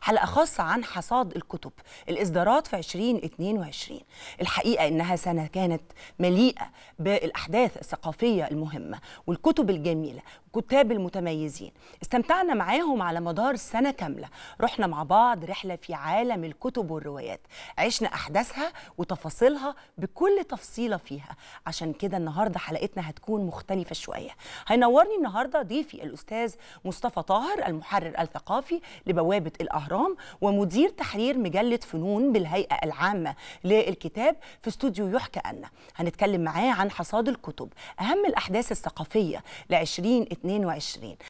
حلقه خاصه عن حصاد الكتب الاصدارات في 2022 الحقيقه انها سنه كانت مليئه بالاحداث الثقافيه المهمه والكتب الجميله والكتاب المتميزين استمتعنا معاهم على مدار سنه كامله رحنا مع بعض رحله في عالم الكتب والروايات عشنا احداثها وتفاصيلها بكل تفصيله فيها عشان كده النهارده حلقتنا هتكون مختلفه شويه هينورني النهارده ضيفي الاستاذ مصطفى طاهر المحرر الثقافي لبوابه الأهرام الأهرام ومدير تحرير مجلة فنون بالهيئة العامة للكتاب في استوديو يحكى أن هنتكلم معاه عن حصاد الكتب أهم الأحداث الثقافية ل 2022